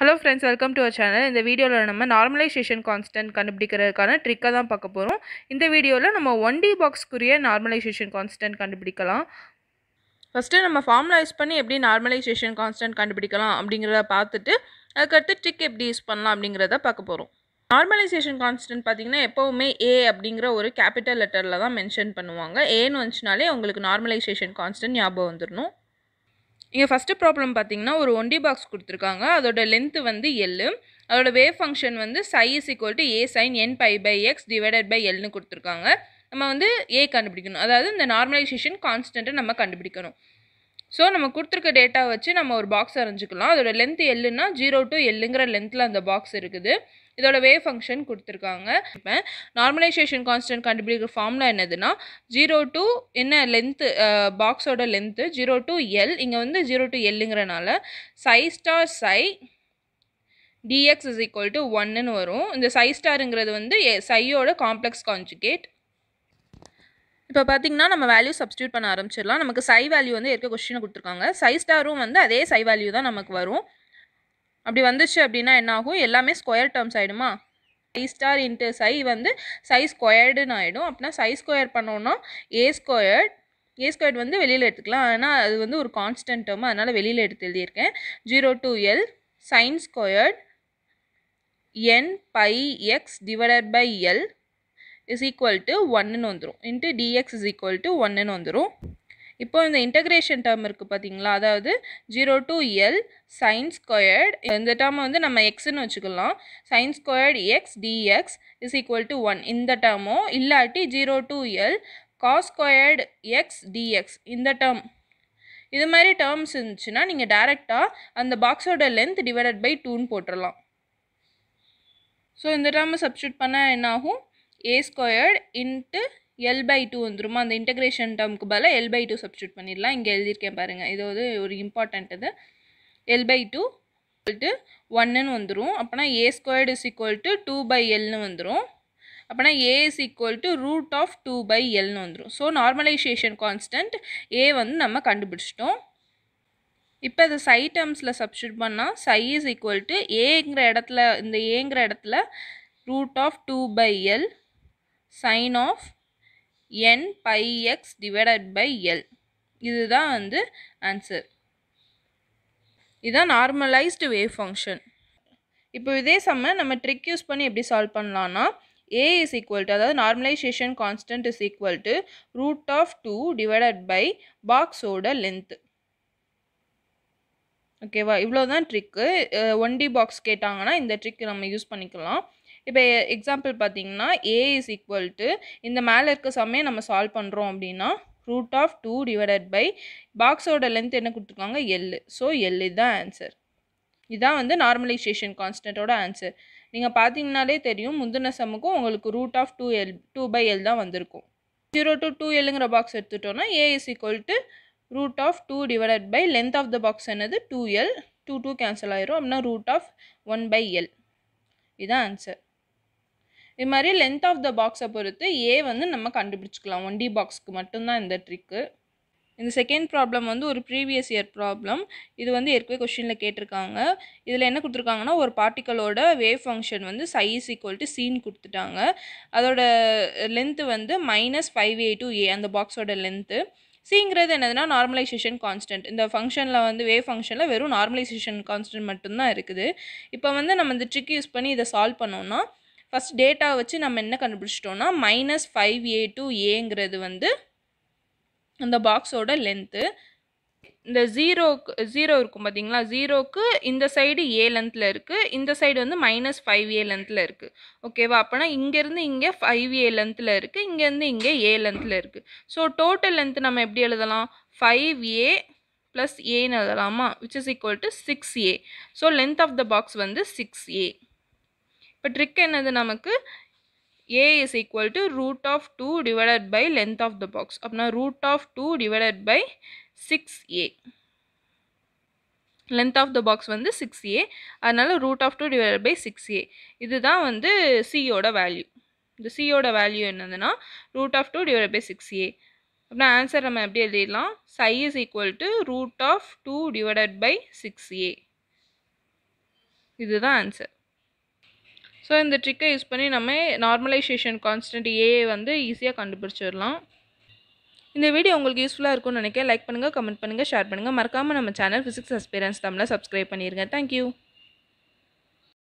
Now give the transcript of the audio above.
hello friends welcome to our channel இந்த வீடியோவில் நம்ம நார்மலைசேஷன் கான்ஸ்டன்ட் கண்டுபிடிக்கிறதுக்கான ட்ரிக்கை தான் பார்க்க போகிறோம் இந்த வீடியோவில் நம்ம ஒன் டி பாக்ஸ்க்குரிய நார்மலைசேஷன் கான்ஸ்டன்ட் கண்டுபிடிக்கலாம் ஃபஸ்ட்டு நம்ம ஃபார்முலா யூஸ் பண்ணி எப்படி நார்மலைசேஷன் கான்ஸ்டன்ட் கண்டுபிடிக்கலாம் அப்படிங்கிறத பார்த்துட்டு அதுக்கடுத்து ட்ரிக் எப்படி யூஸ் பண்ணலாம் அப்படிங்கிறத பார்க்க போகிறோம் நார்மலைசேஷன் கான்ஸ்டன்ட் பார்த்தீங்கன்னா எப்போவுமே ஏ அப்படிங்கிற ஒரு கேபிட்டல் லெட்டரில் தான் மென்ஷன் பண்ணுவாங்க ஏன்னு வந்துச்சுனாலே உங்களுக்கு நார்மலைசேஷன் கான்ஸ்டன்ட் ஞாபகம் வந்துடணும் இங்கே ஃபஸ்ட்டு ப்ராப்ளம் பார்த்தீங்கன்னா ஒரு ஒண்டி பாக்ஸ் கொடுத்துருக்காங்க அதோட லென்த்து வந்து எல்லு அதோட வேவ் ஃபங்க்ஷன் வந்து psi is equal to A sine n pi pi x divided by எல்னு கொடுத்துருக்காங்க நம்ம வந்து ஏ கண்டுபிடிக்கணும் அதாவது இந்த நார்மலைசேஷன் கான்ஸ்டண்ட்டை நம்ம கண்டுபிடிக்கணும் ஸோ நம்ம கொடுத்துருக்க டேட்டா வச்சு நம்ம ஒரு பாக்ஸ் அரைஞ்சிக்கலாம் அதோட லென்த் எல்லுன்னா ஜீரோ டு எல்லுங்கிற லென்த்தில் அந்த பாக்ஸ் இருக்குது இதோட வே ஃபங்க்ஷன் கொடுத்துருக்காங்க இப்போ நார்மலைசேஷன் கான்ஸ்டன்ட் கண்டுபிடிக்கிற ஃபார்ம்லாம் என்னதுன்னா ஜீரோ டு என்ன லென்த்து பாக்ஸோட லென்த்து ஜீரோ டு எல் இங்கே வந்து ஜீரோ டு எல்லுங்கிறனால psi star psi dx is equal to ஒன்னுன்னு வரும் இந்த சை ஸ்டாருங்கிறது வந்து சையோட காம்ப்ளெக்ஸ் கான்ஜுகேட் இப்போ பார்த்திங்கன்னா நம்ம வேல்யூ சப்ஸ்டியூட் பண்ண ஆரம்பிச்சிடலாம் நமக்கு சை வேல்யூ வந்து ஏற்க கொஸ்டினை கொடுத்துருக்காங்க சை ஸ்டாரும் வந்து அதே சை வேல்யூ தான் நமக்கு வரும் அப்படி வந்துச்சு அப்படின்னா என்ன ஆகும் எல்லாமே ஸ்கொயர் டேர்ம்ஸ் ஆகிடுமா சை ஸ்டார் இன்ட்டு சை வந்து சை ஸ்கொயர்டுன்னு ஆகிடும் அப்படின்னா சை ஸ்கொயர் பண்ணோன்னா ஏ ஸ்கொயர்ட் ஏ ஸ்கொயர்ட் வந்து வெளியில் எடுத்துக்கலாம் ஆனால் அது வந்து ஒரு கான்ஸ்டன்ட் டேர்ம் அதனால் வெளியில் எடுத்து எழுதியிருக்கேன் zero to L sine squared n pi x divided by L is equal to ஒன்னுன்னு வந்துடும் into dx is equal to ஒன்னுன்னு வந்துடும் இப்போ இந்த இன்டகிரேஷன் டேர்ம் இருக்குது பார்த்தீங்களா அதாவது zero to L sine squared இந்த டேர்மை வந்து நம்ம எக்ஸ்ன்னு வச்சுக்கலாம் sine squared x dx is equal to one இந்த டேர்மோ இல்லாட்டி zero to L cos squared x dx இந்த டேர்ம் இது மாதிரி டேர்ம்ஸ் இருந்துச்சுன்னா நீங்கள் டேரெக்டாக அந்த பாக்ஸோட லென்த் டிவைடட் பை டூன்னு போட்டுடலாம் ஸோ இந்த டேர்மை சப்ஸ்டியூட் பண்ணால் என்ன ஆகும் a squared into L by two வந்துருமா அந்த integration டேர்முக்கு பதிலாக L by டூ substitute பண்ணிடலாம் இங்கே எழுதியிருக்கேன் பாருங்கள் இது வந்து ஒரு important இது எல் பை டூ டு ஒன்னுன்னு வந்துடும் அப்போனா a squared is equal to two by எல்னு வந்துடும் அப்போனா a is equal to root of two by எல்னு வந்துடும் ஸோ நார்மலைசேஷன் கான்ஸ்டன்ட் ஏ வந்து நம்ம கண்டுபிடிச்சிட்டோம் இப்போ இது சை டேர்ம்ஸில் சப்ஸ்டியூட் பண்ணால் சை இஸ் ஈக்குவல் டு ஏங்கிற இடத்துல இந்த ஏங்கிற இடத்துல root of two by sine of n pi x divided by L இதுதான் வந்து ஆன்சர் இதுதான் நார்மலைஸ்டு வேவ் ஃபங்க்ஷன் இப்போ இதே செம்ம நம்ம ட்ரிக் யூஸ் பண்ணி எப்படி சால்வ் பண்ணலான்னா ஏ இஸ் ஈக்குவல் டு அதாவது normalization constant is equal to root of two divided by பாக்ஸோட லென்த்து ஓகேவா இவ்வளோ தான் ட்ரிக்கு ஒன் டி பாக்ஸ் கேட்டாங்கன்னா இந்த ட்ரிக்கு நம்ம யூஸ் பண்ணிக்கலாம் இப்போ எக்ஸாம்பிள் பார்த்தீங்கன்னா ஏ இஸ் ஈக்குவல் டு இந்த மேலே இருக்க சம்மையை நம்ம சால்வ் பண்ணுறோம் அப்படின்னா root of two divided by பாக்ஸோட லென்த் என்ன கொடுத்துருக்காங்க எல்லு ஸோ எல்லு இதுதான் ஆன்சர் இதுதான் வந்து நார்மலைசேஷன் கான்ஸ்டன்ட்டோட ஆன்சர் நீங்கள் பார்த்தீங்கனாலே தெரியும் முந்தின சமுக்கும் உங்களுக்கு root of two L two by L தான் வந்திருக்கும் ஜீரோ டு டூ எல்லுங்கிற பாக்ஸ் எடுத்துட்டோன்னா a is equal to root of two divided by length of the box என்னது two L two two cancel ஆயிரும் அப்படின்னா root of one by L இதுதான் answer இது மாதிரி லென்த் ஆஃப் த பாக்ஸை பொறுத்து ஏ வந்து நம்ம கண்டுபிடிச்சிக்கலாம் ஒன் டி பாக்ஸ்க்கு மட்டும்தான் இந்த ட்ரிக்கு இந்த செகண்ட் ப்ராப்ளம் வந்து ஒரு ப்ரீவியஸ் இயர் ப்ராப்ளம் இது வந்து ஏற்கனவே கொஷினில் கேட்டிருக்காங்க இதில் என்ன கொடுத்துருக்காங்கன்னா ஒரு பார்ட்டிக்கலோட வேவ் ஃபங்க்ஷன் வந்து சைஸ் ஈக்குவல் டு சீன் கொடுத்துட்டாங்க அதோட லென்த்து வந்து minus five a to a அந்த பாக்ஸோட லென்த்து சிங்கிறது என்னதுன்னா நார்மலைசேஷன் கான்ஸ்டன்ட் இந்த ஃபங்க்ஷனில் வந்து வேவ் ஃபங்க்ஷனில் வெறும் நார்மலைசேஷன் கான்ஸ்டன்ட் மட்டும்தான் இருக்குது இப்போ வந்து நம்ம இந்த ட்ரிக் யூஸ் பண்ணி இதை சால்வ் பண்ணோம்னா ஃபஸ்ட் டேட்டாவை வச்சு நம்ம என்ன கண்டுபிடிச்சிட்டோன்னா மைனஸ் ஃபைவ் ஏ டூ ஏங்கிறது வந்து அந்த பாக்ஸோட லென்த்து இந்த ஜீரோக்கு ஜீரோ இருக்கும் பார்த்தீங்களா ஜீரோக்கு இந்த சைடு ஏ லென்த்தில் இருக்குது இந்த சைடு வந்து மைனஸ் ஃபைவ் ஏ லென்த்தில் இருக்குது ஓகேவா அப்போனா இங்கேருந்து இங்கே ஃபைவ் ஏ லென்த்தில் இருக்குது இங்கேருந்து இங்கே ஏ லென்த்தில் இருக்குது ஸோ டோட்டல் லென்த் நம்ம எப்படி எழுதலாம் ஃபைவ் ஏ ப்ளஸ் ஏன்னு எழுதலாமா which is equal to six a so length of the box வந்து சிக்ஸ் ஏ இப்போ ட்ரிக் என்னது நமக்கு a is equal to root of two divided by length of the box அப்படின்னா root of two divided by six a length of the box வந்து six a அதனால் root of two divided by six a இதுதான் வந்து சியோட value இந்த சியோட value என்னதுன்னா root of two divide by six a அப்படின்னா ஆன்சர் நம்ம எப்படி எழுதிடலாம் psi is equal to root of two divided by six a இதுதான் ஆன்சர் ஸோ இந்த ட்ரிக்கை யூஸ் பண்ணி நம்ம நார்மலைசேஷன் கான்ஸ்டன்ட் ஏ வந்து ஈஸியாக கண்டுபிடிச்சிடலாம் இந்த வீடியோ உங்களுக்கு யூஸ்ஃபுல்லாக இருக்கும்னு நினைக்கிறேன் லைக் பண்ணுங்கள் கமெண்ட் பண்ணுங்கள் ஷேர் பண்ணுங்கள் மறக்காமல் நம்ம சேனல் ஃபிசிக்ஸ் எக்ஸ்பீரியன்ஸ் தமிழில் சப்ஸ்கிரைப் பண்ணியிருங்க தேங்க்யூ